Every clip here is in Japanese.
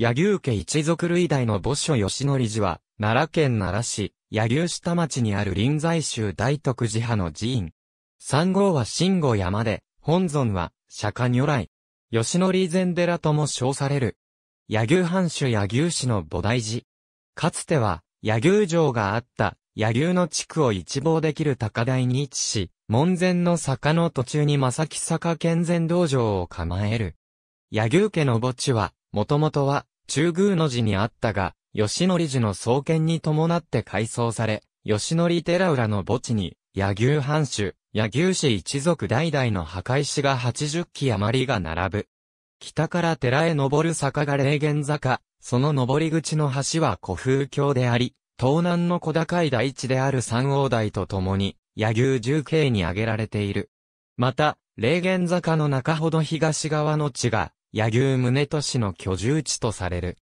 柳生家一族類大の墓所吉則寺は、奈良県奈良市、柳牛下町にある臨済宗大徳寺派の寺院。三号は新号山で、本尊は、釈迦如来。吉則禅寺とも称される。柳生藩主柳生市の菩提寺。かつては、柳生城があった、柳生の地区を一望できる高台に位置し、門前の坂の途中に正木坂健全道場を構える。柳生家の墓地は、もともとは、中宮の寺にあったが、吉則寺の創建に伴って改装され、吉則寺浦の墓地に、野牛藩主、野牛氏一族代々の墓石が80基余りが並ぶ。北から寺へ登る坂が霊源坂、その登り口の橋は古風橋であり、東南の小高い大地である三王台と共に、野牛重慶に挙げられている。また、霊源坂の中ほど東側の地が、柳生宗俊の居住地とされる。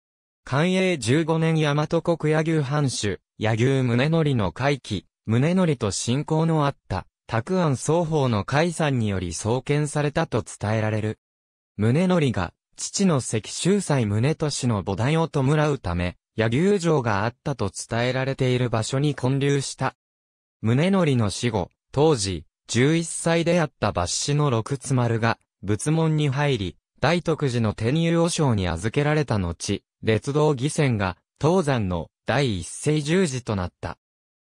寛永15年大和国柳生藩主、柳生宗則の回帰、宗則と信仰のあった、拓安双方の解散により創建されたと伝えられる。宗則が、父の石州祭宗俊の母題を弔うため、柳生城があったと伝えられている場所に建立した。宗則の死後、当時、11歳であった抜子の六津丸が、仏門に入り、大徳寺の天佑和尚に預けられた後、列道義仙が、東山の第一世十字となった。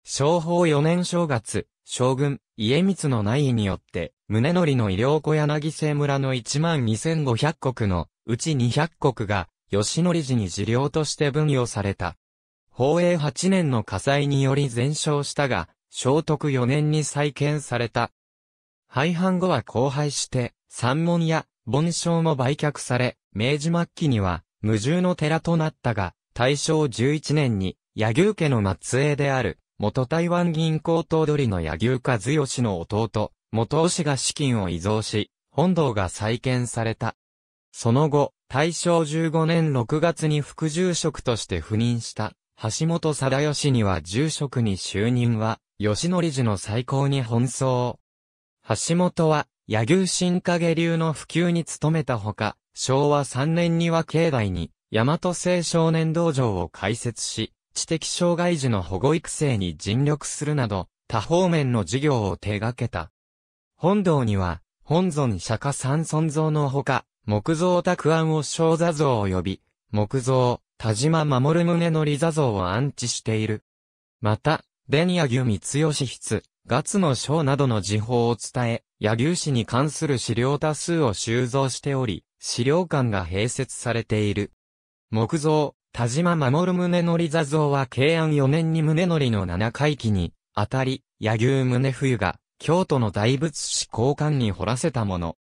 昭法四年正月、将軍、家光の内意によって、宗則の医療小柳瀬村の12,500国のうち200国が、吉則寺に寺領として分与された。宝永八年の火災により全焼したが、聖徳四年に再建された。廃藩後は荒廃して、三門や盆商も売却され、明治末期には、無重の寺となったが、大正11年に、柳生家の末裔である、元台湾銀行頭取の柳生和義の弟、元氏が資金を依存し、本堂が再建された。その後、大正15年6月に副住職として赴任した、橋本貞義には住職に就任は、吉典寺の再興に奔走。橋本は、柳生新影流の普及に努めたほか、昭和3年には境内に、大和青少年道場を開設し、知的障害児の保護育成に尽力するなど、多方面の事業を手掛けた。本堂には、本尊釈迦三尊像のほか、木造拓庵を小座像及び、木造、田島守宗の座像を安置している。また、伝谷牛光義筆、月の章などの時報を伝え、柳生氏に関する資料多数を収蔵しており、資料館が併設されている。木造、田島守宗則座像は慶安4年に宗則の7回忌に、あたり、柳生宗冬が、京都の大仏師交換に掘らせたもの。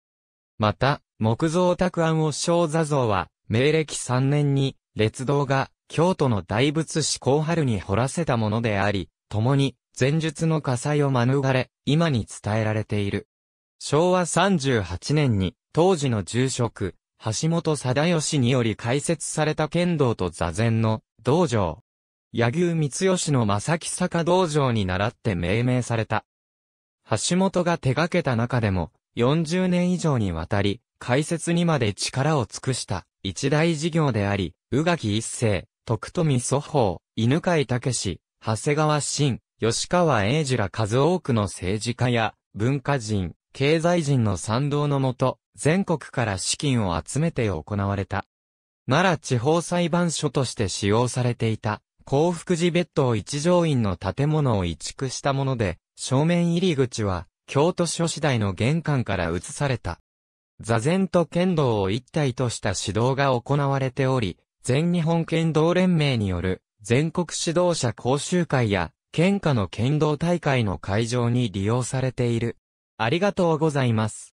また、木造拓安を小座像は、明暦3年に、列道が、京都の大仏師後春に掘らせたものであり、共に、前述の火災を免れ、今に伝えられている。昭和38年に、当時の住職、橋本貞義により開設された剣道と座禅の道場。柳生光義の正木坂道場に倣って命名された。橋本が手掛けた中でも、40年以上にわたり、開設にまで力を尽くした一大事業であり、宇垣一世、徳富祖法、犬飼武史、長谷川慎、吉川英治ら数多くの政治家や文化人、経済人の賛同のもと、全国から資金を集めて行われた。奈良地方裁判所として使用されていた、幸福寺別当一条院の建物を移築したもので、正面入り口は、京都諸次第の玄関から移された。座禅と剣道を一体とした指導が行われており、全日本剣道連盟による全国指導者講習会や喧嘩の剣道大会の会場に利用されている。ありがとうございます。